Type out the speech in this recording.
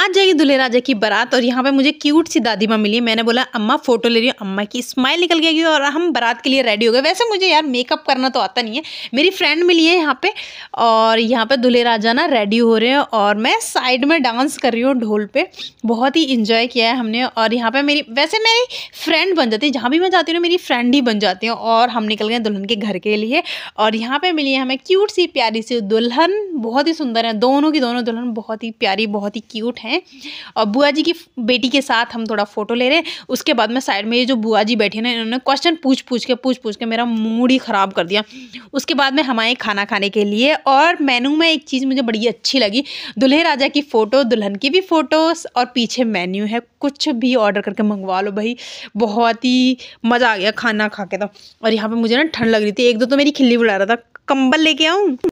आज जाएगी दुल्हे राजा की बारात और यहाँ पे मुझे क्यूट सी दादी माँ मिली मैंने बोला अम्मा फोटो ले रही हूँ अम्मा की स्माइल निकल गई और हम बारात के लिए रेडी हो गए वैसे मुझे यार मेकअप करना तो आता नहीं है मेरी फ्रेंड मिली है यहाँ पे और यहाँ पे दुल्हे राजा ना रेडी हो रहे हैं और मैं साइड में डांस कर रही हूँ ढोल पर बहुत ही इंजॉय किया है हमने और यहाँ पर मेरी वैसे मेरी फ्रेंड बन जाती है जहाँ भी मैं जाती हूँ ना मेरी फ्रेंड ही बन जाती हूँ और हम निकल गए दुल्हन के घर के लिए और यहाँ पर मिली है हमें क्यूट सी प्यारी सी दुल्हन बहुत ही सुंदर हैं दोनों की दोनों दुल्हन बहुत ही प्यारी बहुत ही क्यूट हैं और बुआ जी की बेटी के साथ हम थोड़ा फोटो ले रहे हैं उसके बाद में साइड में ये जो बुआ जी बैठी ना इन्होंने क्वेश्चन पूछ पूछ के पूछ पूछ के मेरा मूड ही ख़राब कर दिया उसके बाद में हमारे खाना खाने के लिए और मेनू में एक चीज़ मुझे बड़ी अच्छी लगी दुल्हे राजा की फ़ोटो दुल्हन की भी फ़ोटोज़ और पीछे मेन्यू है कुछ भी ऑर्डर करके मंगवा लो भाई बहुत ही मज़ा आ गया खाना खा के तो और यहाँ पर मुझे ना ठंड लग रही थी एक दो तो मेरी खिल्ली बुला रहा था कंबल लेके आऊँ